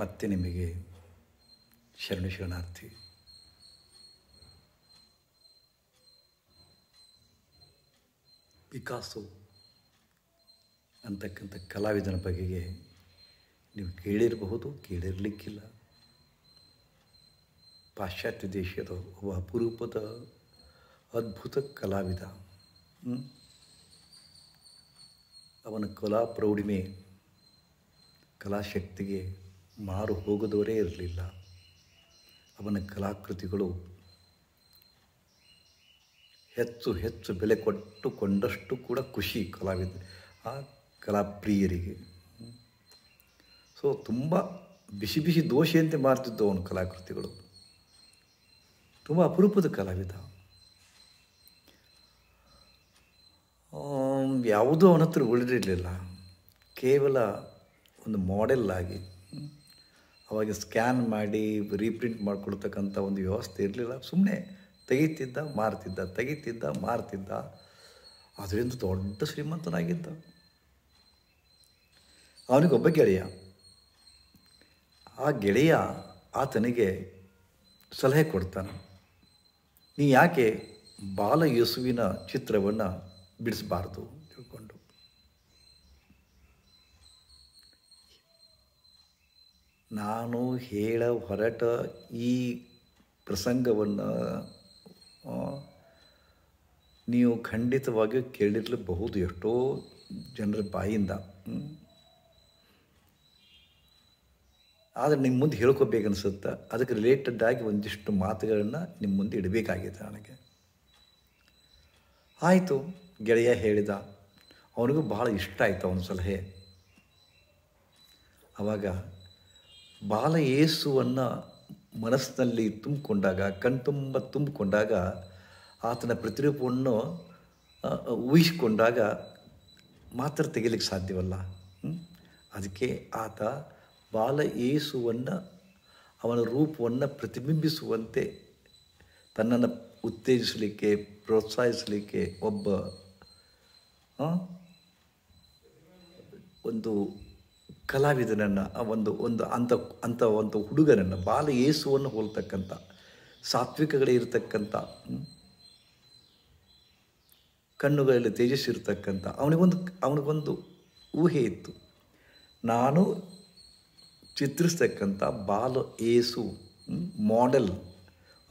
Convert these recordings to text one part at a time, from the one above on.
ಮತ್ತೆ ನಿಮಗೆ ಶರಣ ಶರಣಾರ್ಥಿ ಪಿಕಾಸು ಅಂತಕ್ಕಂಥ ಕಲಾವಿದನ ಬಗೆಗೆ ನೀವು ಕೇಳಿರಬಹುದು ಕೇಳಿರಲಿಕ್ಕಿಲ್ಲ ಪಾಶ್ಚಾತ್ಯ ದೇಶದ ಒಬ್ಬ ಅಪರೂಪದ ಅದ್ಭುತ ಕಲಾವಿದ ಅವನ ಕಲಾ ಪ್ರೌಢಿಮೆ ಕಲಾಶಕ್ತಿಗೆ ಮಾರು ಹೋಗದವರೇ ಇರಲಿಲ್ಲ ಅವನ ಕಲಾಕೃತಿಗಳು ಹೆಚ್ಚು ಹೆಚ್ಚು ಬೆಲೆ ಕೊಟ್ಟುಕೊಂಡಷ್ಟು ಕೂಡ ಖುಷಿ ಕಲಾವಿದ ಆ ಕಲಾಪ್ರಿಯರಿಗೆ ಸೊ ತುಂಬ ಬಿಸಿ ಬಿಸಿ ದೋಷೆಯಂತೆ ಮಾರ್ತಿದ್ದವನು ಅವನ ಕಲಾಕೃತಿಗಳು ತುಂಬ ಅಪರೂಪದ ಕಲಾವಿದ ಯಾವುದೂ ಅವನ ಹತ್ರ ಉಳಿದಿರಲಿಲ್ಲ ಕೇವಲ ಒಂದು ಮಾಡೆಲ್ ಆಗಿ ಅವಾಗ ಸ್ಕ್ಯಾನ್ ಮಾಡಿ ರೀಪ್ರಿಂಟ್ ಮಾಡಿಕೊಳ್ತಕ್ಕಂಥ ಒಂದು ವ್ಯವಸ್ಥೆ ಇರಲಿಲ್ಲ ಸುಮ್ಮನೆ ತೆಗಿತಿದ್ದ ಮಾರ್ತಿದ್ದ ತೆಗಿತಿದ್ದ ಮಾರ್ತಿದ್ದ ಅದರಿಂದ ದೊಡ್ಡ ಶ್ರೀಮಂತನಾಗಿದ್ದ ಅವನಿಗೊಬ್ಬ ಗೆಳೆಯ ಆ ಗೆಳೆಯ ಆತನಿಗೆ ಸಲಹೆ ಕೊಡ್ತಾನೆ ನೀ ಯಾಕೆ ಬಾಲ ಯೇಸುವಿನ ಚಿತ್ರವನ್ನು ಬಿಡಿಸಬಾರ್ದು ತಿಳ್ಕೊಂಡು ನಾನು ಹೇಳ ಹೊರಟ ಈ ಪ್ರಸಂಗವನ್ನು ನೀವು ಖಂಡಿತವಾಗಿಯೂ ಕೇಳಿರಲಬಹುದು ಎಷ್ಟೋ ಜನರ ಬಾಯಿಂದ ಆದರೆ ನಿಮ್ಮ ಮುಂದೆ ಅನಿಸುತ್ತೆ ಅದಕ್ಕೆ ರಿಲೇಟೆಡ್ ಆಗಿ ಒಂದಿಷ್ಟು ಮಾತುಗಳನ್ನು ನಿಮ್ಮ ಮುಂದೆ ಇಡಬೇಕಾಗಿದೆ ನನಗೆ ಆಯಿತು ಗೆಳೆಯ ಹೇಳಿದ ಅವನಿಗೂ ಬಹಳ ಇಷ್ಟ ಆಯಿತು ಅವನ ಸಲಹೆ ಆವಾಗ ಬಾಲ ಏಸುವನ್ನು ಮನಸ್ಸಿನಲ್ಲಿ ತುಂಬಿಕೊಂಡಾಗ ಕಣ್ತುಂಬ ತುಂಬಿಕೊಂಡಾಗ ಆತನ ಪ್ರತಿರೂಪವನ್ನು ಊಹಿಸಿಕೊಂಡಾಗ ಮಾತ್ರ ತೆಗಿಲಿಕ್ಕೆ ಸಾಧ್ಯವಲ್ಲ ಅದಕ್ಕೆ ಆತ ಬಾಲ ಏಸುವನ್ನು ಅವನ ರೂಪವನ್ನು ಪ್ರತಿಬಿಂಬಿಸುವಂತೆ ತನ್ನನ್ನು ಉತ್ತೇಜಿಸಲಿಕ್ಕೆ ಪ್ರೋತ್ಸಾಹಿಸಲಿಕ್ಕೆ ಒಬ್ಬ ಒಂದು ಕಲಾವಿದನನ್ನು ಒಂದು ಒಂದು ಅಂಥ ಅಂಥ ಒಂದು ಹುಡುಗನನ್ನು ಬಾಲ ಏಸುವನ್ನು ಹೋಲ್ತಕ್ಕಂಥ ಸಾತ್ವಿಕಗಳೇ ಇರತಕ್ಕಂಥ ಕಣ್ಣುಗಳಲ್ಲಿ ತೇಜಸ್ಸು ಇರತಕ್ಕಂಥ ಅವನಿಗೊಂದು ಅವನಿಗೊಂದು ಊಹೆ ಇತ್ತು ನಾನು ಚಿತ್ರಿಸ್ತಕ್ಕಂಥ ಬಾಲ ಏಸು ಮಾಡೆಲ್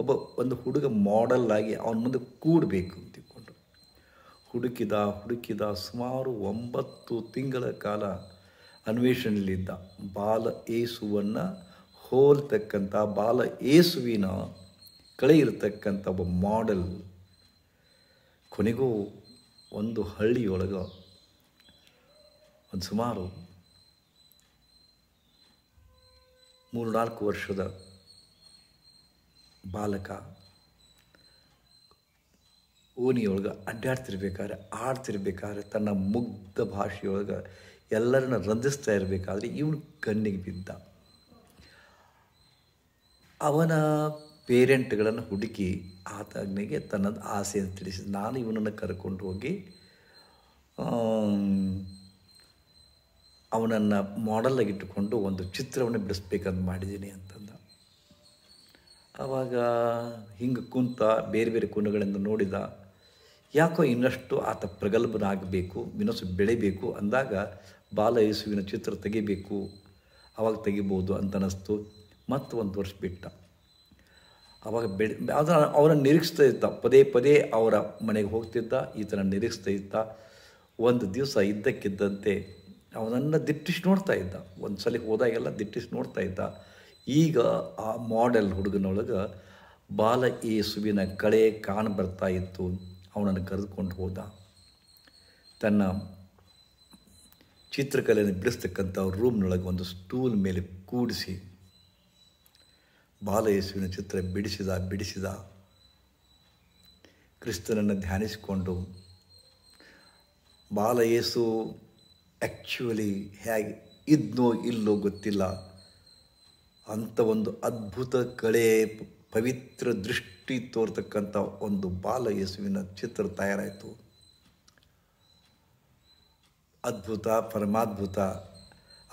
ಒಬ್ಬ ಒಂದು ಹುಡುಗ ಮಾಡೆಲ್ ಆಗಿ ಅವನ ಮುಂದೆ ಕೂಡಬೇಕು ಅಂತ ಹುಡುಕಿದ ಹುಡುಕಿದ ಸುಮಾರು ಒಂಬತ್ತು ತಿಂಗಳ ಕಾಲ ಅನ್ವೇಷಣೆಯಲ್ಲಿದ್ದ ಬಾಲ ಏಸುವನ್ನು ಹೋಲ್ತಕ್ಕಂಥ ಬಾಲ ಏಸುವಿನ ಕಳೆ ಇರತಕ್ಕಂಥ ಒಬ್ಬ ಮಾಡೆಲ್ ಕೊನೆಗೂ ಒಂದು ಹಳ್ಳಿಯೊಳಗೆ ಒಂದು ಸುಮಾರು ಮೂರು ನಾಲ್ಕು ವರ್ಷದ ಬಾಲಕ ಓಣಿಯೊಳಗೆ ಅಡ್ಡಾಡ್ತಿರ್ಬೇಕಾದ್ರೆ ಆಡ್ತಿರ್ಬೇಕಾದ್ರೆ ತನ್ನ ಮುಗ್ಧ ಭಾಷೆಯೊಳಗೆ ಎಲ್ಲರನ್ನ ರಂಜಿಸ್ತಾ ಇರಬೇಕಾದ್ರೆ ಇವನು ಕಣ್ಣಿಗೆ ಬಿದ್ದ ಅವನ ಪೇರೆಂಟ್ಗಳನ್ನು ಹುಡುಕಿ ಆತನಿಗೆ ತನ್ನ ಆಸೆಯನ್ನು ತಿಳಿಸಿ ನಾನು ಇವನನ್ನು ಕರ್ಕೊಂಡು ಹೋಗಿ ಅವನನ್ನು ಮಾಡಲಾಗಿಟ್ಟುಕೊಂಡು ಇಟ್ಟುಕೊಂಡು ಒಂದು ಚಿತ್ರವನ್ನು ಬಿಡಿಸ್ಬೇಕಂತ ಮಾಡಿದ್ದೀನಿ ಅಂತಂದ ಆವಾಗ ಹಿಂಗೆ ಕುಂತ ಬೇರೆ ಬೇರೆ ಕುಣಗಳಿಂದ ನೋಡಿದ ಯಾಕೋ ಇನ್ನಷ್ಟು ಆತ ಪ್ರಗಲ್ಭನಾಗಬೇಕು ಮಿನಸು ಬೆಳಿಬೇಕು ಅಂದಾಗ ಬಾಲ ಯೇಸುವಿನ ಚಿತ್ರ ತೆಗಿಬೇಕು ಅವಾಗ ತೆಗಿಬೋದು ಅಂತ ಅನ್ನಿಸ್ತು ಮತ್ತು ಒಂದು ವರ್ಷ ಬಿಟ್ಟ ಅವಾಗ ಬೆಳೆ ಆದರೆ ಅವರನ್ನು ನಿರೀಕ್ಷಿಸ್ತಾ ಇದ್ದ ಪದೇ ಪದೇ ಅವರ ಮನೆಗೆ ಹೋಗ್ತಿದ್ದ ಈತನ ನಿರೀಕ್ಷಿಸ್ತಾ ಇದ್ದ ಒಂದು ದಿವಸ ಇದ್ದಕ್ಕಿದ್ದಂತೆ ಅವನನ್ನು ದಿಟ್ಟಿಸಿ ನೋಡ್ತಾ ಇದ್ದ ಒಂದು ಸಲ ಹೋದಾಗೆಲ್ಲ ದಿಟ್ಟಿಸಿ ನೋಡ್ತಾ ಇದ್ದ ಈಗ ಆ ಮಾಡೆಲ್ ಹುಡುಗನೊಳಗೆ ಬಾಲ ಏಸುವಿನ ಕಳೆ ಕಾಣಬರ್ತಾ ಇತ್ತು ಅವನನ್ನು ಕರೆದುಕೊಂಡು ಹೋದ ತನ್ನ ಚಿತ್ರಕಲೆಯನ್ನು ಬಿಡಿಸ್ತಕ್ಕಂಥ ರೂಮ್ನೊಳಗೆ ಒಂದು ಸ್ಟೂಲ್ ಮೇಲೆ ಕೂಡಿಸಿ ಬಾಲಯೇಸುವಿನ ಚಿತ್ರ ಬಿಡಿಸಿದ ಬಿಡಿಸಿದ ಕ್ರಿಸ್ತನನ್ನು ಧ್ಯಾನಿಸಿಕೊಂಡು ಬಾಲಯೇಸು ಆ್ಯಕ್ಚುಲಿ ಹೇಗೆ ಇದ್ನೋ ಇಲ್ಲೋ ಗೊತ್ತಿಲ್ಲ ಅಂಥ ಒಂದು ಅದ್ಭುತ ಕಳೆ ಪವಿತ್ರ ದೃಷ್ಟಿ ದೃಷ್ಟಿ ತೋರ್ತಕ್ಕಂಥ ಒಂದು ಬಾಲ ಯೇಸುವಿನ ಚಿತ್ರ ತಯಾರಾಯಿತು ಅದ್ಭುತ ಪರಮಾದ್ಭುತ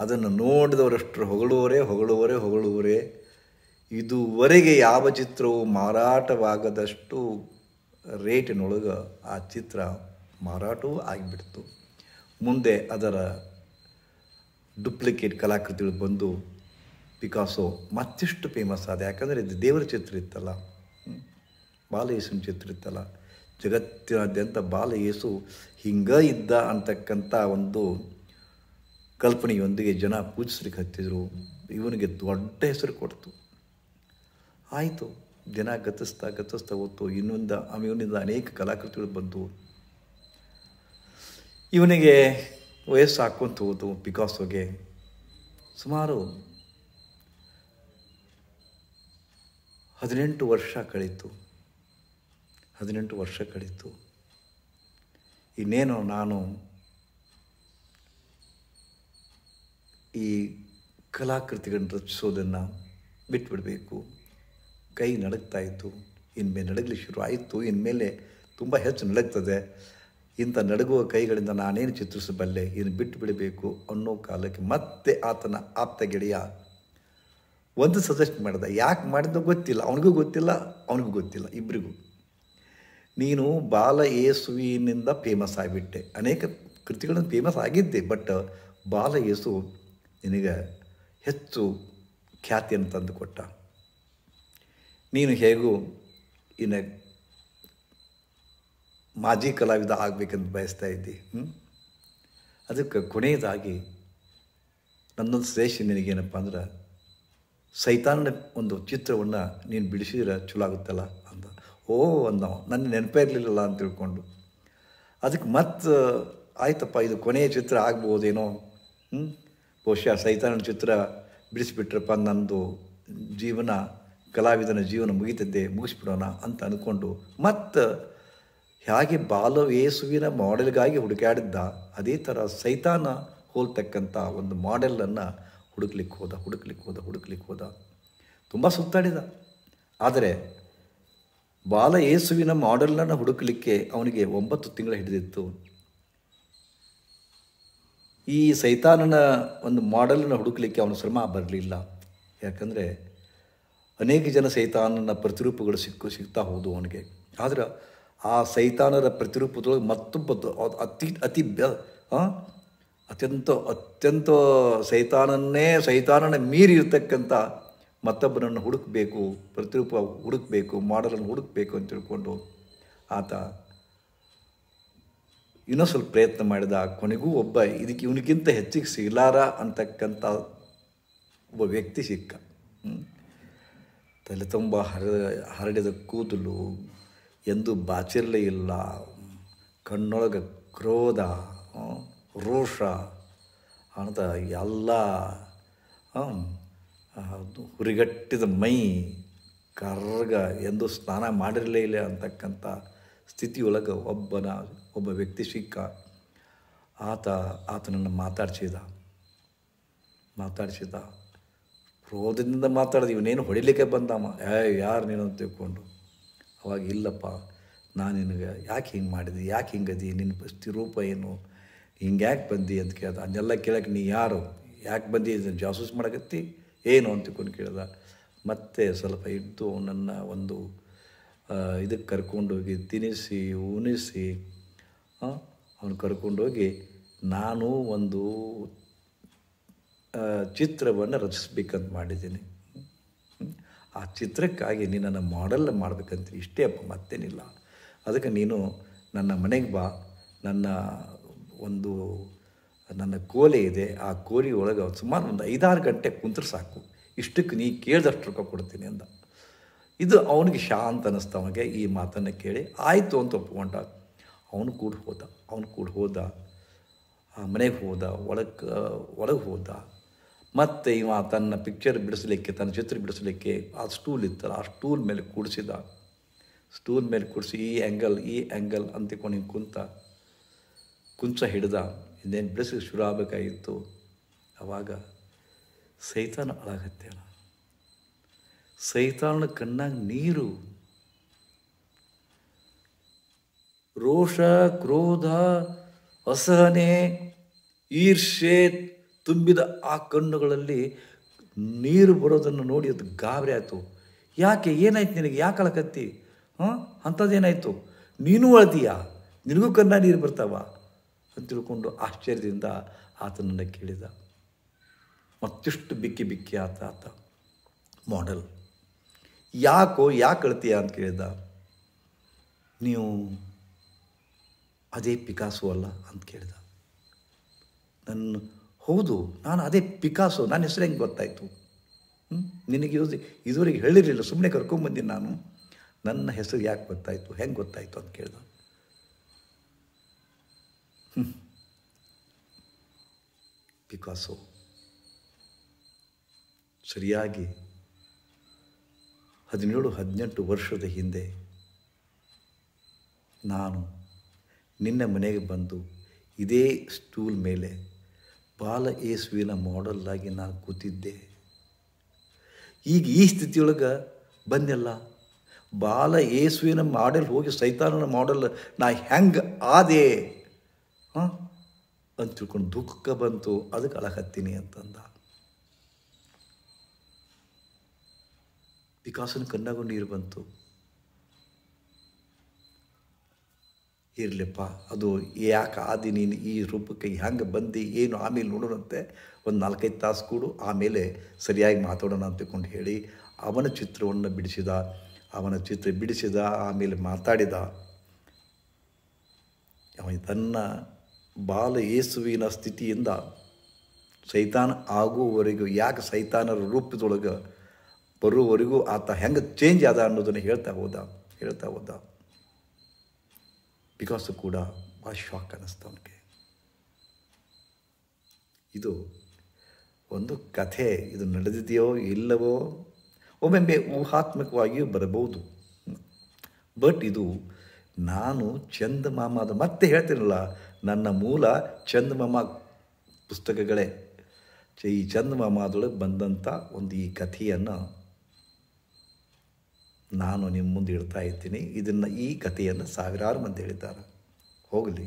ಅದನ್ನು ನೋಡಿದವರಷ್ಟು ಹೊಗಳುವರೇ ಹೊಗಳುವರೇ ಹೊಗಳುವರೇ ಇದುವರೆಗೆ ಯಾವ ಚಿತ್ರವು ಮಾರಾಟವಾಗದಷ್ಟು ರೇಟಿನೊಳಗೆ ಆ ಚಿತ್ರ ಮಾರಾಟವೂ ಆಗಿಬಿಡ್ತು ಮುಂದೆ ಅದರ ಡುಪ್ಲಿಕೇಟ್ ಕಲಾಕೃತಿಗಳು ಬಂದು ಪಿಕಾಸೋ ಮತ್ತಿಷ್ಟು ಫೇಮಸ್ ಆದ ಯಾಕಂದರೆ ಇದು ದೇವರ ಚಿತ್ರ ಇತ್ತಲ್ಲ ಬಾಲಯೇಸು ಚಿತ್ರಿತ್ತಲ್ಲ ಜಗತ್ತಿನಾದ್ಯಂತ ಬಾಲಯೇಸು ಹಿಂಗ ಇದ್ದ ಅಂತಕ್ಕಂಥ ಒಂದು ಕಲ್ಪನೆಯೊಂದಿಗೆ ಜನ ಪೂಜಿಸ್ಲಿಕ್ಕೆ ಹತ್ತಿದ್ರು ಇವನಿಗೆ ದೊಡ್ಡ ಹೆಸರು ಕೊಡ್ತು ಆಯಿತು ದಿನ ಗತಿಸ್ತಾ ಗತಿಸ್ತಾ ಹೋತು ಇನ್ನೊಂದು ಇವನಿಂದ ಅನೇಕ ಕಲಾಕೃತಿಗಳು ಬಂದವು ಇವನಿಗೆ ವಯಸ್ಸು ಹಾಕ್ಕೊಂತ ಹೋದು ಪಿಕಾಸೋಗೆ ಸುಮಾರು ಹದಿನೆಂಟು ವರ್ಷ ಕಳೀತು ಹದಿನೆಂಟು ವರ್ಷ ಕಳೀತು ಇನ್ನೇನು ನಾನು ಈ ಕಲಾಕೃತಿಗಳನ್ನು ರಚಿಸೋದನ್ನು ಬಿಟ್ಬಿಡಬೇಕು ಕೈ ಇತ್ತು ಇನ್ಮೇಲೆ ನಡಗಲಿ ಶುರು ಆಯಿತು ಇನ್ಮೇಲೆ ತುಂಬ ಹೆಚ್ಚು ನಡಗ್ತದೆ ಇಂಥ ನಡಗುವ ಕೈಗಳಿಂದ ನಾನೇನು ಚಿತ್ರಿಸಬಲ್ಲೆ ಇನ್ನು ಬಿಟ್ಟು ಬಿಡಬೇಕು ಅನ್ನೋ ಕಾಲಕ್ಕೆ ಮತ್ತೆ ಆತನ ಆಪ್ತ ಗೆಳೆಯ ಒಂದು ಸಜೆಸ್ಟ್ ಮಾಡಿದೆ ಯಾಕೆ ಮಾಡಿದ್ದು ಗೊತ್ತಿಲ್ಲ ಅವನಿಗೂ ಗೊತ್ತಿಲ್ಲ ಅವನಿಗೂ ಗೊತ್ತಿಲ್ಲ ಇಬ್ಬರಿಗೂ ನೀನು ಬಾಲ ಯೇಸುವಿನಿಂದ ಫೇಮಸ್ ಆಗಿಬಿಟ್ಟೆ ಅನೇಕ ಕೃತಿಗಳನ್ನು ಫೇಮಸ್ ಆಗಿದ್ದೆ ಬಟ್ ಬಾಲ ಯೇಸು ನಿನಗೆ ಹೆಚ್ಚು ಖ್ಯಾತಿಯನ್ನು ತಂದುಕೊಟ್ಟ ನೀನು ಹೇಗೂ ಇನ್ನು ಮಾಜಿ ಕಲಾವಿದ ಆಗಬೇಕೆಂದು ಬಯಸ್ತಾ ಇದ್ದಿ ಅದಕ್ಕೆ ಕೊನೆಯದಾಗಿ ನನ್ನೊಂದು ಶ್ರೇಷ್ಠ ನಿನಗೇನಪ್ಪ ಅಂದ್ರೆ ಸೈತಾನನ ಒಂದು ಚಿತ್ರವನ್ನು ನೀನು ಬಿಡಿಸಿದ್ರೆ ಚಲೋ ಆಗುತ್ತಲ್ಲ ಓ ಅಂದವ ನನ್ನ ನೆನಪೇ ಇರಲಿಲ್ಲ ಅಂತ ತಿಳ್ಕೊಂಡು ಅದಕ್ಕೆ ಮತ್ತೆ ಆಯ್ತಪ್ಪ ಇದು ಕೊನೆಯ ಚಿತ್ರ ಆಗ್ಬೋದೇನೋ ಹ್ಞೂ ಬಹುಶಃ ಸೈತಾನ ಚಿತ್ರ ಬಿಡಿಸಿಬಿಟ್ರಪ್ಪ ನನ್ನದು ಜೀವನ ಕಲಾವಿದನ ಜೀವನ ಮುಗಿತದ್ದೆ ಮುಗಿಸ್ಬಿಡೋಣ ಅಂತ ಅಂದ್ಕೊಂಡು ಮತ್ತು ಹೇಗೆ ಬಾಲ ಯೇಸುವಿನ ಮಾಡೆಲ್ಗಾಗಿ ಹುಡುಕಾಡಿದ್ದ ಅದೇ ಥರ ಸೈತಾನ ಹೋಲ್ತಕ್ಕಂಥ ಒಂದು ಮಾಡೆಲನ್ನು ಹುಡುಕ್ಲಿಕ್ಕೆ ಹೋದ ಹುಡುಕ್ಲಿಕ್ಕೆ ಹೋದ ಹುಡುಕ್ಲಿಕ್ಕೆ ಹೋದ ತುಂಬ ಸುತ್ತಾಡಿದ ಆದರೆ ಬಾಲ ಯೇಸುವಿನ ಮಾಡೆಲ್ನ ಹುಡುಕಲಿಕ್ಕೆ ಅವನಿಗೆ ಒಂಬತ್ತು ತಿಂಗಳು ಹಿಡಿದಿತ್ತು ಈ ಸೈತಾನನ ಒಂದು ಮಾಡೆಲನ್ನು ಹುಡುಕಲಿಕ್ಕೆ ಅವನ ಶ್ರಮ ಬರಲಿಲ್ಲ ಯಾಕಂದರೆ ಅನೇಕ ಜನ ಸೈತಾನನ ಪ್ರತಿರೂಪಗಳು ಸಿಕ್ಕು ಸಿಗ್ತಾ ಹೋದು ಅವನಿಗೆ ಆದರೆ ಆ ಸೈತಾನರ ಪ್ರತಿರೂಪದೊಳಗೆ ಮತ್ತೊಬ್ಬ ಅತಿ ಅತಿ ಅತ್ಯಂತ ಅತ್ಯಂತ ಸೈತಾನನ್ನೇ ಸೈತಾನನ ಮೀರಿರ್ತಕ್ಕಂಥ ಮತ್ತೊಬ್ಬನನ್ನು ಹುಡುಕಬೇಕು ಪ್ರತಿರೂಪ ಹುಡುಕಬೇಕು ಮಾಡಲನ್ನು ಹುಡುಕಬೇಕು ಅಂತ ತಿಳ್ಕೊಂಡು ಆತ ಇನ್ನೂ ಸ್ವಲ್ಪ ಪ್ರಯತ್ನ ಮಾಡಿದ ಕೊನೆಗೂ ಒಬ್ಬ ಇದಕ್ಕೆ ಇವನಿಗಿಂತ ಹೆಚ್ಚಿಗೆ ಸಿಗಲಾರ ಅಂತಕ್ಕಂಥ ಒಬ್ಬ ವ್ಯಕ್ತಿ ಸಿಕ್ಕ ತಲೆ ತುಂಬ ಹರ ಹರಡಿದ ಕೂದಲು ಎಂದು ಬಾಚಿರಲೇ ಇಲ್ಲ ಕಣ್ಣೊಳಗೆ ಕ್ರೋಧ ರೋಷ ಅಂತ ಎಲ್ಲ ಅದು ಹುರಿಗಟ್ಟಿದ ಮೈ ಕರ್ಗ ಎಂದು ಸ್ನಾನ ಮಾಡಿರಲೇ ಇಲ್ಲ ಅಂತಕ್ಕಂಥ ಸ್ಥಿತಿಯೊಳಗೆ ಒಬ್ಬನ ಒಬ್ಬ ವ್ಯಕ್ತಿ ಸಿಕ್ಕ ಆತ ಆತನನ್ನು ಮಾತಾಡಿಸಿದ ಮಾತಾಡಿಸಿದ ಕ್ರೋಧದಿಂದ ಮಾತಾಡಿದ ಇವನೇನು ಹೊಡಿಲಿಕ್ಕೆ ಬಂದಮ್ಮ ಏ ಯಾರು ನೀನು ಅಂತ ತಿಳ್ಕೊಂಡು ಅವಾಗ ಇಲ್ಲಪ್ಪ ನಾನು ನಿನಗೆ ಯಾಕೆ ಹಿಂಗೆ ಮಾಡಿದೆ ಯಾಕೆ ಹಿಂಗದಿ ನಿನ್ನ ರೂಪ ಏನು ಹಿಂಗೆ ಯಾಕೆ ಬಂದಿ ಅಂತ ಕೇಳ್ದೆ ಅದನ್ನೆಲ್ಲ ಕೇಳಕ್ಕೆ ನೀ ಯಾರು ಯಾಕೆ ಬಂದಿ ಜಾಸೂಸ್ ಮಾಡಕತ್ತಿ ಏನು ಅಂತಿಕೊಂಡು ಕೇಳಿದ ಮತ್ತೆ ಸ್ವಲ್ಪ ಇದ್ದು ನನ್ನ ಒಂದು ಇದಕ್ಕೆ ಕರ್ಕೊಂಡೋಗಿ ತಿನ್ನಿಸಿ ಉಣಿಸಿ ಅವನು ಕರ್ಕೊಂಡೋಗಿ ನಾನು ಒಂದು ಚಿತ್ರವನ್ನು ರಚಿಸ್ಬೇಕಂತ ಮಾಡಿದ್ದೀನಿ ಆ ಚಿತ್ರಕ್ಕಾಗಿ ನಿನ್ನನ್ನು ಮಾಡೆಲ್ ಮಾಡ್ಬೇಕಂತ ಇಷ್ಟೇ ಅಪ್ಪ ಮತ್ತೇನಿಲ್ಲ ಅದಕ್ಕೆ ನೀನು ನನ್ನ ಮನೆಗೆ ಬಾ ನನ್ನ ಒಂದು ನನ್ನ ಕೋಲೆ ಇದೆ ಆ ಕೋಲಿ ಒಳಗೆ ಸುಮಾರು ಒಂದು ಐದಾರು ಗಂಟೆ ಕುಂತ್ರೆ ಸಾಕು ಇಷ್ಟಕ್ಕೆ ನೀ ಕೇಳಿದಷ್ಟು ರೊಕ್ಕ ಕೊಡ್ತೀನಿ ಅಂದ ಇದು ಅವನಿಗೆ ಶಾಂತ ಅನ್ನಿಸ್ತು ಅವನಿಗೆ ಈ ಮಾತನ್ನು ಕೇಳಿ ಆಯಿತು ಅಂತ ಒಪ್ಕೊಂಡ ಅವನು ಕೂಡ ಹೋದ ಅವನು ಕೂಡ ಹೋದ ಆ ಮನೆಗೆ ಹೋದ ಒಳಗೆ ಒಳಗೆ ಹೋದ ಮತ್ತು ಇವ ತನ್ನ ಪಿಕ್ಚರ್ ಬಿಡಿಸ್ಲಿಕ್ಕೆ ತನ್ನ ಚಿತ್ರ ಬಿಡಿಸ್ಲಿಕ್ಕೆ ಆ ಸ್ಟೂಲ್ ಇತ್ತಲ್ಲ ಆ ಸ್ಟೂಲ್ ಮೇಲೆ ಕೂಡಿಸಿದ ಸ್ಟೂಲ್ ಮೇಲೆ ಕೂಡಿಸಿ ಈ ಆ್ಯಂಗಲ್ ಈ ಆ್ಯಂಗಲ್ ಅಂತ ಹಿಂಗೆ ಕುಂತ ಕುಂಚ ಹಿಡ್ದ ಇನ್ನೇನು ಬೆಳೆಸಕ್ಕೆ ಶುರು ಆಗಬೇಕಾಗಿತ್ತು ಆವಾಗ ಸೈತಾನ ಅಲ್ಲ ಸೈತಾನ ಕಣ್ಣಾಗ ನೀರು ರೋಷ ಕ್ರೋಧ ಅಸಹನೆ ಈರ್ಷೆ ತುಂಬಿದ ಆ ಕಣ್ಣುಗಳಲ್ಲಿ ನೀರು ಬರೋದನ್ನು ನೋಡಿ ಅದು ಗಾಬರಿ ಆಯಿತು ಯಾಕೆ ಏನಾಯ್ತು ನಿನಗೆ ಯಾಕೆ ಅಳಕತ್ತಿ ಹಾಂ ಅಂಥದ್ದೇನಾಯಿತು ನೀನು ಅಳ್ತೀಯಾ ನಿನಗೂ ಕಣ್ಣ ನೀರು ಬರ್ತಾವ ತಿಳ್ಕೊಂಡು ಆಶ್ಚರ್ಯದಿಂದ ಆತನನ್ನು ಕೇಳಿದ ಮತ್ತಿಷ್ಟು ಬಿಕ್ಕಿ ಬಿಕ್ಕಿ ಆತ ಆತ ಮಾಡಲ್ ಯಾಕೋ ಯಾಕೆ ಅಳ್ತೀಯ ಅಂತ ಕೇಳಿದ ನೀವು ಅದೇ ಪಿಕಾಸು ಅಲ್ಲ ಅಂತ ಕೇಳಿದ ನನ್ನ ಹೌದು ನಾನು ಅದೇ ಪಿಕಾಸು ನನ್ನ ಹೆಸರು ಹೆಂಗೆ ಗೊತ್ತಾಯಿತು ನಿನಗೆ ಇದು ಇದುವರೆಗೆ ಹೇಳಿರಲಿಲ್ಲ ಸುಮ್ಮನೆ ಕರ್ಕೊಂಬಂದಿನಿ ನಾನು ನನ್ನ ಹೆಸರು ಯಾಕೆ ಗೊತ್ತಾಯಿತು ಹೆಂಗೆ ಗೊತ್ತಾಯಿತು ಅಂತ ಕೇಳಿದ ಪಿಕಾಸೋ ಸರಿಯಾಗಿ ಹದಿನೇಳು ಹದಿನೆಂಟು ವರ್ಷದ ಹಿಂದೆ ನಾನು ನಿನ್ನ ಮನೆಗೆ ಬಂದು ಇದೇ ಸ್ಟೂಲ್ ಮೇಲೆ ಬಾಲ ಏಸುವಿನ ಮಾಡಲ್ಲಾಗಿ ನಾನು ಕೂತಿದ್ದೆ ಈಗ ಈ ಸ್ಥಿತಿಯೊಳಗೆ ಬಂದೆಲ್ಲ ಬಾಲ ಏಸುವಿನ ಮಾಡೆಲ್ ಹೋಗಿ ಸೈತಾನನ ಮಾಡೆಲ್ ನಾ ಹೆಂಗೆ ಆದೆ ಅಂತ ತಿಳ್ಕೊಂಡು ದುಃಖ ಬಂತು ಅದಕ್ಕೆ ಹತ್ತೀನಿ ಅಂತಂದ ವಿಕಾಸನ ಕಣ್ಣಾಗೂ ನೀರು ಬಂತು ಇರಲಿಪ್ಪ ಅದು ಯಾಕೆ ಆದಿ ನೀನು ಈ ರೂಪಕ್ಕೆ ಹೆಂಗೆ ಬಂದು ಏನು ಆಮೇಲೆ ನೋಡೋಣಂತೆ ಒಂದು ನಾಲ್ಕೈದು ತಾಸು ಕೂಡು ಆಮೇಲೆ ಸರಿಯಾಗಿ ಮಾತಾಡೋಣ ಅಂತಕೊಂಡು ಹೇಳಿ ಅವನ ಚಿತ್ರವನ್ನು ಬಿಡಿಸಿದ ಅವನ ಚಿತ್ರ ಬಿಡಿಸಿದ ಆಮೇಲೆ ಮಾತಾಡಿದ ಅವನು ತನ್ನ ಬಾಲ ಏಸುವಿನ ಸ್ಥಿತಿಯಿಂದ ಸೈತಾನ ಆಗುವವರೆಗೂ ಯಾಕೆ ಸೈತಾನರ ರೂಪದೊಳಗೆ ಬರುವವರೆಗೂ ಆತ ಹೆಂಗೆ ಚೇಂಜ್ ಆದ ಅನ್ನೋದನ್ನು ಹೇಳ್ತಾ ಹೋದ ಹೇಳ್ತಾ ಹೋದ ಬಿಕಾಸ್ ಕೂಡ ಭಾಳ ಶಾಕ್ ಅನ್ನಿಸ್ತು ಅವನಿಗೆ ಇದು ಒಂದು ಕಥೆ ಇದು ನಡೆದಿದೆಯೋ ಇಲ್ಲವೋ ಒಮ್ಮೊಮ್ಮೆ ಊಹಾತ್ಮಕವಾಗಿಯೂ ಬರಬಹುದು ಬಟ್ ಇದು ನಾನು ಚಂದ ಮಾಮಾದ ಮತ್ತೆ ಹೇಳ್ತೀನಲ್ಲ ನನ್ನ ಮೂಲ ಚಂದಮಾಮ ಪುಸ್ತಕಗಳೇ ಈ ಚಂದಮಾಮದೊಳಗೆ ಬಂದಂಥ ಒಂದು ಈ ಕಥೆಯನ್ನು ನಾನು ನಿಮ್ಮ ಮುಂದೆ ಇಡ್ತಾ ಇದ್ದೀನಿ ಇದನ್ನು ಈ ಕಥೆಯನ್ನು ಸಾವಿರಾರು ಮಂದಿ ಹೇಳಿದ್ದಾರೆ ಹೋಗಲಿ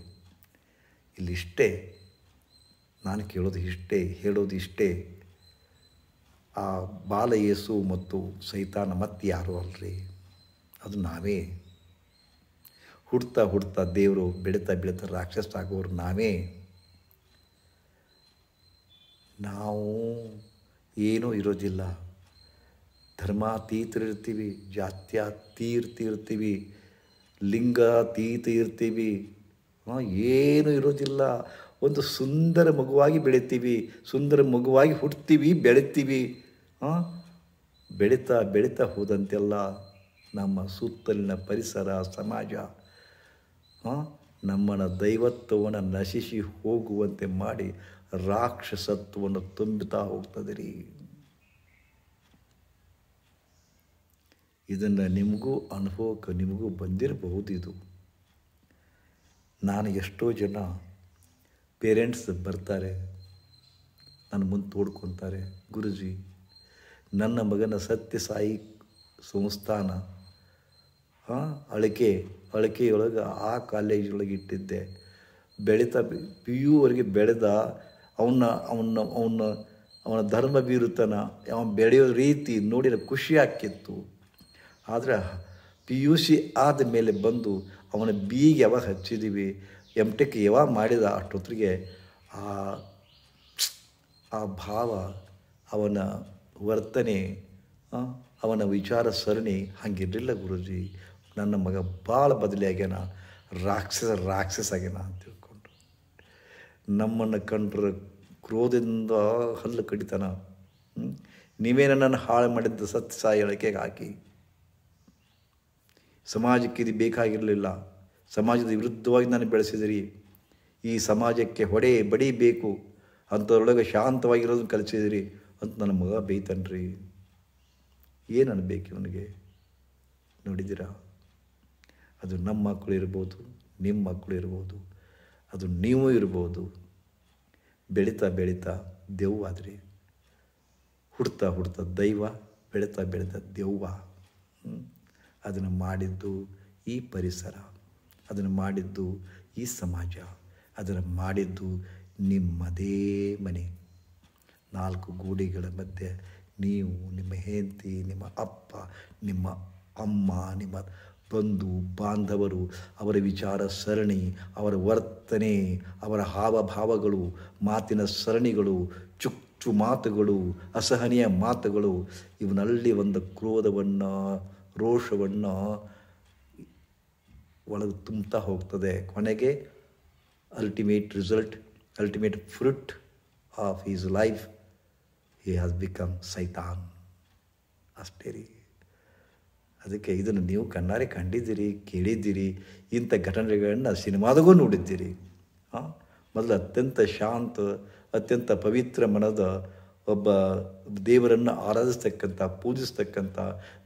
ಇಲ್ಲಿಷ್ಟೇ ನಾನು ಕೇಳೋದು ಇಷ್ಟೇ ಹೇಳೋದು ಇಷ್ಟೇ ಆ ಬಾಲಯೇಸು ಮತ್ತು ಸೈತಾನ ಮತ್ತೆ ಯಾರೂ ಅಲ್ಲರಿ ಅದು ನಾವೇ ಹುಡ್ತಾ ಹುಡ್ತಾ ದೇವರು ಬೆಳೀತಾ ಬೆಳೀತಾ ಆಗೋರು ನಾವೇ ನಾವು ಏನೂ ಇರೋದಿಲ್ಲ ಧರ್ಮಾತೀತರಿರ್ತೀವಿ ಇರ್ತೀವಿ ಲಿಂಗಾತೀತ ಇರ್ತೀವಿ ಏನೂ ಇರೋದಿಲ್ಲ ಒಂದು ಸುಂದರ ಮಗುವಾಗಿ ಬೆಳಿತೀವಿ ಸುಂದರ ಮಗುವಾಗಿ ಹುಡ್ತೀವಿ ಬೆಳಿತೀವಿ ಬೆಳೀತಾ ಬೆಳೀತಾ ಹೋದಂತೆಲ್ಲ ನಮ್ಮ ಸುತ್ತಲಿನ ಪರಿಸರ ಸಮಾಜ ನಮ್ಮನ್ನು ದೈವತ್ವವನ್ನು ನಶಿಸಿ ಹೋಗುವಂತೆ ಮಾಡಿ ರಾಕ್ಷಸತ್ವವನ್ನು ತುಂಬುತ್ತಾ ಹೋಗ್ತದೆ ರೀ ಇದನ್ನು ನಿಮಗೂ ಅನುಭವಕ್ಕೆ ನಿಮಗೂ ಬಂದಿರಬಹುದು ಇದು ನಾನು ಎಷ್ಟೋ ಜನ ಪೇರೆಂಟ್ಸ್ ಬರ್ತಾರೆ ನನ್ನ ಮುಂದೆ ತೋಡ್ಕೊತಾರೆ ಗುರುಜಿ ನನ್ನ ಮಗನ ಸತ್ಯ ಸಾಯಿ ಸಂಸ್ಥಾನ ಅಳಿಕೆ ಬಳಕೆಯೊಳಗೆ ಆ ಕಾಲೇಜೊಳಗೆ ಇಟ್ಟಿದ್ದೆ ಬೆಳೀತಾ ಪಿ ಯುವರೆಗೆ ಬೆಳೆದ ಅವನ್ನ ಅವನ್ನ ಅವನ ಅವನ ಧರ್ಮ ಬೀರುತನ ಅವನು ಬೆಳೆಯೋ ರೀತಿ ನೋಡಿ ಖುಷಿ ಆಕ್ಕಿತ್ತು ಆದರೆ ಪಿ ಯು ಸಿ ಆದ ಮೇಲೆ ಬಂದು ಅವನ ಬಿಗೆ ಯಾವಾಗ ಹಚ್ಚಿದ್ದೀವಿ ಎಮ್ ಟೆಕ್ ಯಾವಾಗ ಮಾಡಿದ ಅಷ್ಟೊತ್ತಿಗೆ ಆ ಆ ಭಾವ ಅವನ ವರ್ತನೆ ಅವನ ವಿಚಾರ ಸರಣಿ ಹಾಗಿರಲಿಲ್ಲ ಗುರುಜಿ ನನ್ನ ಮಗ ಭಾಳ ಬದಲಿಯಾಗ್ಯಾನ ರಾಕ್ಷಸ ರಾಕ್ಷಸ ಆಗ್ಯಾನ ಅಂತ ತಿಳ್ಕೊಂಡು ನಮ್ಮನ್ನು ಕಂಡ್ರೆ ಕ್ರೋಧದಿಂದ ಹಲ್ಲು ಕಡಿತಾನ ನೀವೇ ನನ್ನನ್ನು ಹಾಳು ಮಾಡಿದ್ದ ಸತ್ಯ ಸಾಯಿ ಎಳಕೆಗೆ ಹಾಕಿ ಸಮಾಜಕ್ಕೆ ಇದು ಬೇಕಾಗಿರಲಿಲ್ಲ ಸಮಾಜದ ವಿರುದ್ಧವಾಗಿ ನಾನು ಬೆಳೆಸಿದಿರಿ ಈ ಸಮಾಜಕ್ಕೆ ಹೊಡೆ ಬೇಕು ಅಂಥದ್ರೊಳಗೆ ಶಾಂತವಾಗಿರೋದನ್ನು ಕಲಿಸಿದಿರಿ ಅಂತ ನನ್ನ ಮಗ ಬೇಯ್ತಾನೆ ರೀ ಏನು ಅನ್ಬೇಕು ಇವನಿಗೆ ನೋಡಿದ್ದೀರಾ ಅದು ನಮ್ಮ ಮಕ್ಕಳು ಇರ್ಬೋದು ನಿಮ್ಮ ಮಕ್ಕಳು ಇರ್ಬೋದು ಅದು ನೀವು ಇರ್ಬೋದು ಬೆಳೀತಾ ಬೆಳೀತಾ ಆದರೆ ಹುಡ್ತಾ ಹುಡ್ತಾ ದೈವ ಬೆಳೀತಾ ಬೆಳೀತಾ ದೆವ್ವ ಅದನ್ನು ಮಾಡಿದ್ದು ಈ ಪರಿಸರ ಅದನ್ನು ಮಾಡಿದ್ದು ಈ ಸಮಾಜ ಅದನ್ನು ಮಾಡಿದ್ದು ನಿಮ್ಮದೇ ಮನೆ ನಾಲ್ಕು ಗೂಡಿಗಳ ಮಧ್ಯೆ ನೀವು ನಿಮ್ಮ ಹೆಂಡತಿ ನಿಮ್ಮ ಅಪ್ಪ ನಿಮ್ಮ ಅಮ್ಮ ನಿಮ್ಮ ಬಂಧು ಬಾಂಧವರು ಅವರ ವಿಚಾರ ಸರಣಿ ಅವರ ವರ್ತನೆ ಅವರ ಹಾವಭಾವಗಳು ಮಾತಿನ ಸರಣಿಗಳು ಚುಚ್ಚು ಮಾತುಗಳು ಅಸಹನೀಯ ಮಾತುಗಳು ಇವನಲ್ಲಿ ಒಂದು ಕ್ರೋಧವನ್ನು ರೋಷವನ್ನು ಒಳಗೆ ತುಂಬುತ್ತಾ ಹೋಗ್ತದೆ ಕೊನೆಗೆ ultimate result ultimate fruit of his life he has become Satan ಅಷ್ಟೇ ರೀ ಅದಕ್ಕೆ ಇದನ್ನು ನೀವು ಕಣ್ಣಾರೆ ಕಂಡಿದ್ದೀರಿ ಕೇಳಿದ್ದೀರಿ ಇಂಥ ಘಟನೆಗಳನ್ನು ಸಿನಿಮಾದಾಗೂ ನೋಡಿದ್ದೀರಿ ಹಾಂ ಮೊದಲು ಅತ್ಯಂತ ಶಾಂತ ಅತ್ಯಂತ ಪವಿತ್ರ ಮನದ ಒಬ್ಬ ದೇವರನ್ನು ಆರಾಧಿಸ್ತಕ್ಕಂಥ ಪೂಜಿಸ್ತಕ್ಕಂಥ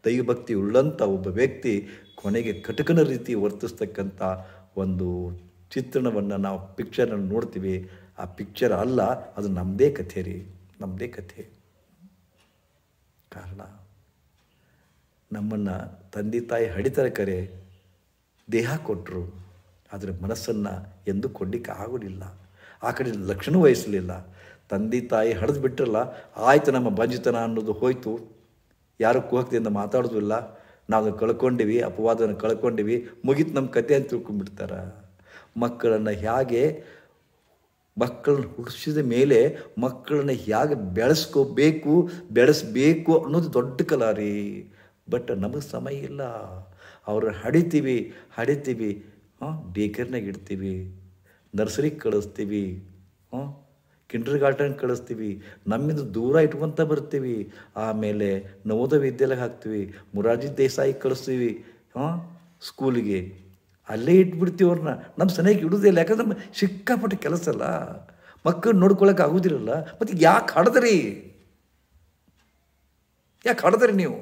ದೈವಭಕ್ತಿ ಉಳ್ಳಂಥ ಒಬ್ಬ ವ್ಯಕ್ತಿ ಕೊನೆಗೆ ಕಟಕನ ರೀತಿ ವರ್ತಿಸ್ತಕ್ಕಂಥ ಒಂದು ಚಿತ್ರಣವನ್ನು ನಾವು ಪಿಕ್ಚರನ್ನು ನೋಡ್ತೀವಿ ಆ ಪಿಕ್ಚರ್ ಅಲ್ಲ ಅದು ನಮ್ಮದೇ ಕಥೆ ರೀ ನಮ್ಮದೇ ಕಥೆ ಕಾರಣ ನಮ್ಮನ್ನು ತಂದೆ ತಾಯಿ ಹಡಿತರ ಕರೆ ದೇಹ ಕೊಟ್ಟರು ಆದರೆ ಮನಸ್ಸನ್ನು ಎಂದು ಕೊಡಲಿಕ್ಕೆ ಆಗೋದಿಲ್ಲ ಆ ಕಡೆ ಲಕ್ಷಣ ವಹಿಸಲಿಲ್ಲ ತಂದೆ ತಾಯಿ ಹಡಿದು ಬಿಟ್ಟಿರಲ್ಲ ಆಯಿತು ನಮ್ಮ ಬಂಜಿತನ ಅನ್ನೋದು ಹೋಯಿತು ಯಾರು ಕುಹಕದಿಂದ ಮಾತಾಡೋದಿಲ್ಲ ನಾವು ಕಳ್ಕೊಂಡಿವಿ ಅಪವಾದವನ್ನು ಕಳ್ಕೊಂಡಿವಿ ಮುಗಿತು ನಮ್ಮ ಕತೆ ಅಂತ ತಿಳ್ಕೊಂಡ್ಬಿಡ್ತಾರೆ ಮಕ್ಕಳನ್ನು ಹೇಗೆ ಮಕ್ಕಳನ್ನ ಹುಡ್ಸಿದ ಮೇಲೆ ಮಕ್ಕಳನ್ನ ಹೇಗೆ ಬೆಳೆಸ್ಕೋಬೇಕು ಬೆಳೆಸಬೇಕು ಅನ್ನೋದು ದೊಡ್ಡ ಕಲಾರಿ ಬಟ್ ನಮಗೆ ಸಮಯ ಇಲ್ಲ ಅವ್ರು ಹಡಿತೀವಿ ಹಡಿತೀವಿ ಹಾಂ ಬೇಕರ್ನಾಗ ಇಡ್ತೀವಿ ನರ್ಸರಿಗೆ ಕಳಿಸ್ತೀವಿ ಹಾಂ ಕಿಂಡರ್ ಗಾರ್ಡನ್ ಕಳಿಸ್ತೀವಿ ನಮ್ಮಿಂದ ದೂರ ಇಟ್ಕೊತ ಬರ್ತೀವಿ ಆಮೇಲೆ ನವೋದಯ ವಿದ್ಯಾಲಯ ಹಾಕ್ತೀವಿ ಮುರಾರ್ಜಿ ದೇಸಾಯಿ ಕಳಿಸ್ತೀವಿ ಹಾಂ ಸ್ಕೂಲಿಗೆ ಅಲ್ಲೇ ಇಟ್ಬಿಡ್ತೀವಿ ಅವ್ರನ್ನ ನಮ್ಮ ಇಡೋದೇ ಇಡೋದಿಲ್ಲ ಯಾಕಂದ್ರೆ ನಮ್ಮ ಸಿಕ್ಕಾಪಟ್ಟೆ ಕೆಲಸ ಅಲ್ಲ ಮಕ್ಕಳು ನೋಡ್ಕೊಳಕ್ಕೆ ಆಗೋದಿರಲ್ಲ ಮತ್ತು ಯಾಕೆ ಹಾಡದ್ರಿ ಯಾಕೆ ಹಾಡದ್ರಿ ನೀವು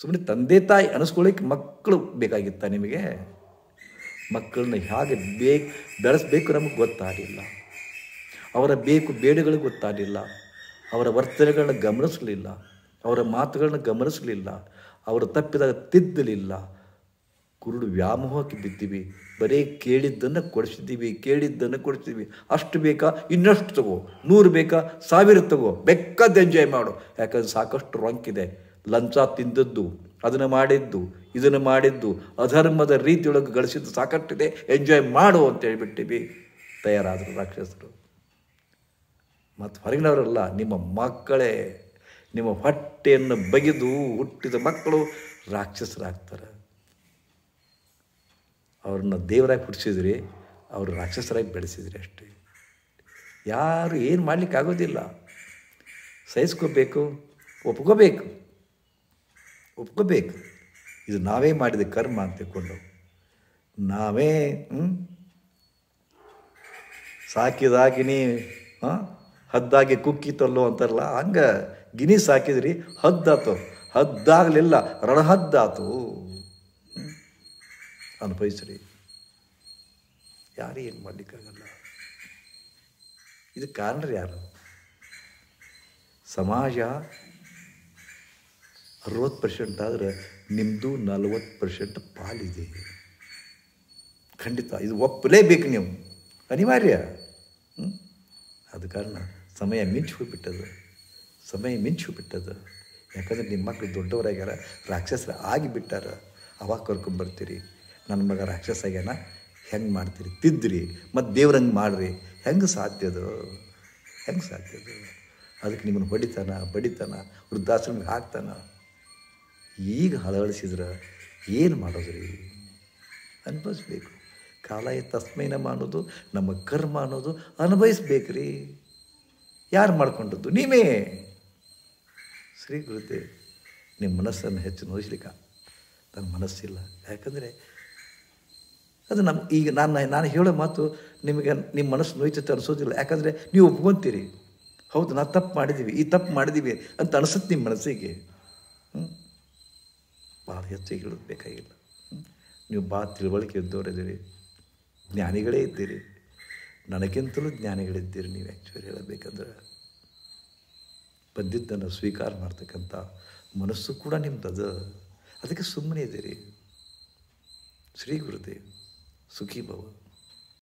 ಸುಮ್ಮನೆ ತಂದೆ ತಾಯಿ ಅನಿಸ್ಕೊಳ್ಳಿಕ್ಕೆ ಮಕ್ಕಳು ಬೇಕಾಗಿತ್ತ ನಿಮಗೆ ಮಕ್ಕಳನ್ನ ಹೇಗೆ ಬೇಕು ಬೆಳೆಸಬೇಕು ನಮಗೆ ಗೊತ್ತಾಗಲಿಲ್ಲ ಅವರ ಬೇಕು ಬೇಡಗಳು ಗೊತ್ತಾಗಲಿಲ್ಲ ಅವರ ವರ್ತನೆಗಳನ್ನ ಗಮನಿಸಲಿಲ್ಲ ಅವರ ಮಾತುಗಳನ್ನ ಗಮನಿಸಲಿಲ್ಲ ಅವರು ತಪ್ಪಿದಾಗ ತಿದ್ದಲಿಲ್ಲ ಕುರುಡು ವ್ಯಾಮೋಹಕ್ಕೆ ಬಿದ್ದೀವಿ ಬರೀ ಕೇಳಿದ್ದನ್ನು ಕೊಡಿಸಿದ್ದೀವಿ ಕೇಳಿದ್ದನ್ನು ಕೊಡಿಸಿದ್ದೀವಿ ಅಷ್ಟು ಬೇಕಾ ಇನ್ನಷ್ಟು ತಗೋ ನೂರು ಬೇಕಾ ಸಾವಿರ ತಗೋ ಬೇಕಾದ ಎಂಜಾಯ್ ಮಾಡು ಯಾಕಂದ್ರೆ ಸಾಕಷ್ಟು ರಾಂಕಿದೆ ಲಂಚ ತಿಂದದ್ದು ಅದನ್ನು ಮಾಡಿದ್ದು ಇದನ್ನು ಮಾಡಿದ್ದು ಅಧರ್ಮದ ರೀತಿಯೊಳಗೆ ಗಳಿಸಿದ್ದು ಸಾಕಷ್ಟಿದೆ ಎಂಜಾಯ್ ಮಾಡು ಅಂತ ಹೇಳಿಬಿಟ್ಟಿವಿ ತಯಾರಾದರು ರಾಕ್ಷಸರು ಮತ್ತು ಹೊರಗಿನವರಲ್ಲ ನಿಮ್ಮ ಮಕ್ಕಳೇ ನಿಮ್ಮ ಹೊಟ್ಟೆಯನ್ನು ಬಗೆದು ಹುಟ್ಟಿದ ಮಕ್ಕಳು ರಾಕ್ಷಸರಾಗ್ತಾರೆ ಅವ್ರನ್ನ ದೇವರಾಗಿ ಹುಟ್ಟಿಸಿದ್ರಿ ಅವರು ರಾಕ್ಷಸರಾಗಿ ಬೆಳೆಸಿದ್ರಿ ಅಷ್ಟೇ ಯಾರು ಏನು ಮಾಡಲಿಕ್ಕಾಗೋದಿಲ್ಲ ಸಹಿಸ್ಕೋಬೇಕು ಒಪ್ಕೋಬೇಕು ಒಪ್ಕೋಬೇಕು ಇದು ನಾವೇ ಮಾಡಿದ ಕರ್ಮ ಅಂತ ತಿಳ್ಕೊಂಡು ನಾವೇ ಸಾಕಿದಾಗಿನಿ ಹದ್ದಾಗಿ ಕುಕ್ಕಿ ಕುಕ್ಕಿತಲ್ಲೋ ಅಂತಾರಲ್ಲ ಹಂಗೆ ಗಿನಿ ಸಾಕಿದ್ರಿ ಹದ್ದಾತು ಹದ್ದಾಗಲಿಲ್ಲ ರಣಹದ್ದಾತು ಅನುಭವಿಸ್ರಿ ಯಾರು ಏನು ಮಾಡಲಿಕ್ಕಾಗಲ್ಲ ಇದು ಕಾರಣರು ಯಾರು ಸಮಾಜ ಅರವತ್ತು ಪರ್ಸೆಂಟ್ ಆದರೆ ನಿಮ್ಮದು ನಲವತ್ತು ಪರ್ಸೆಂಟ್ ಪಾಲಿದೆ ಖಂಡಿತ ಇದು ಒಪ್ಪಲೇಬೇಕು ನೀವು ಅನಿವಾರ್ಯ ಅದ ಕಾರಣ ಸಮಯ ಮಿಂಚು ಬಿಟ್ಟದು ಸಮಯ ಮಿಂಚು ಬಿಟ್ಟದು ಯಾಕಂದರೆ ನಿಮ್ಮ ಮಕ್ಕಳು ದೊಡ್ಡವರಾಗ್ಯಾರ ರಾಕ್ಷಸರ ಆಗಿಬಿಟ್ಟಾರ ಅವಾಗ ಕರ್ಕೊಂಬರ್ತೀರಿ ನನ್ನ ಮಗ ರಾಕ್ಷಸ ಆಗ್ಯಾನ ಹೆಂಗೆ ಮಾಡ್ತೀರಿ ತಿದ್ದಿರಿ ಮತ್ತು ದೇವ್ರಂಗೆ ಮಾಡ್ರಿ ಹೆಂಗೆ ಸಾಧ್ಯ ಅದು ಹೆಂಗೆ ಸಾಧ್ಯ ಅದು ಅದಕ್ಕೆ ನಿಮ್ಮನ್ನು ಹೊಡಿತಾನ ಬಡಿತಾನ ವೃದ್ಧಾಶ್ರಮಕ್ಕೆ ಹಾಕ್ತಾನ ಈಗ ಅಳವಡಿಸಿದ್ರೆ ಏನು ಮಾಡೋದು ರೀ ಅನ್ಭವಿಸ್ಬೇಕು ಕಾಲ ತಸ್ಮೈನ ಅನ್ನೋದು ನಮ್ಮ ಕರ್ಮ ಅನ್ನೋದು ರೀ ಯಾರು ಮಾಡ್ಕೊಂಡದ್ದು ನೀವೇ ಶ್ರೀ ಗುರುದೇವ್ ನಿಮ್ಮ ಮನಸ್ಸನ್ನು ಹೆಚ್ಚು ನೋಯಿಸ್ಲಿಕ್ಕ ನನ್ನ ಮನಸ್ಸಿಲ್ಲ ಯಾಕಂದರೆ ಅದು ನಮ್ಮ ಈಗ ನಾನು ನಾನು ಹೇಳೋ ಮಾತು ನಿಮಗೆ ನಿಮ್ಮ ಮನಸ್ಸು ನೋಯ್ತು ಅನಿಸೋದಿಲ್ಲ ಯಾಕಂದರೆ ನೀವು ಒಪ್ಕೊಂತೀರಿ ಹೌದು ನಾ ತಪ್ಪು ಮಾಡಿದ್ದೀವಿ ಈ ತಪ್ಪು ಮಾಡಿದ್ದೀವಿ ಅಂತ ಅನಿಸುತ್ತೆ ನಿಮ್ಮ ಮನಸ್ಸಿಗೆ ಹ್ಞೂ ಭಾಳ ಹೆಚ್ಚು ಹೇಳೋದು ಬೇಕಾಗಿಲ್ಲ ನೀವು ಭಾಳ ತಿಳುವಳಿಕೆ ಇದ್ದವರಿದ್ದೀರಿ ಜ್ಞಾನಿಗಳೇ ಇದ್ದೀರಿ ನನಗಿಂತಲೂ ಜ್ಞಾನಿಗಳಿದ್ದೀರಿ ನೀವು ಆ್ಯಕ್ಚುಲಿ ಹೇಳಬೇಕಂದ್ರೆ ಬಂದಿದ್ದನ್ನು ಸ್ವೀಕಾರ ಮಾಡ್ತಕ್ಕಂಥ ಮನಸ್ಸು ಕೂಡ ನಿಮ್ಮದದು ಅದಕ್ಕೆ ಸುಮ್ಮನೆ ಇದ್ದೀರಿ ಶ್ರೀ ಗುರುದೇವ್ ಸುಖೀ ಭವ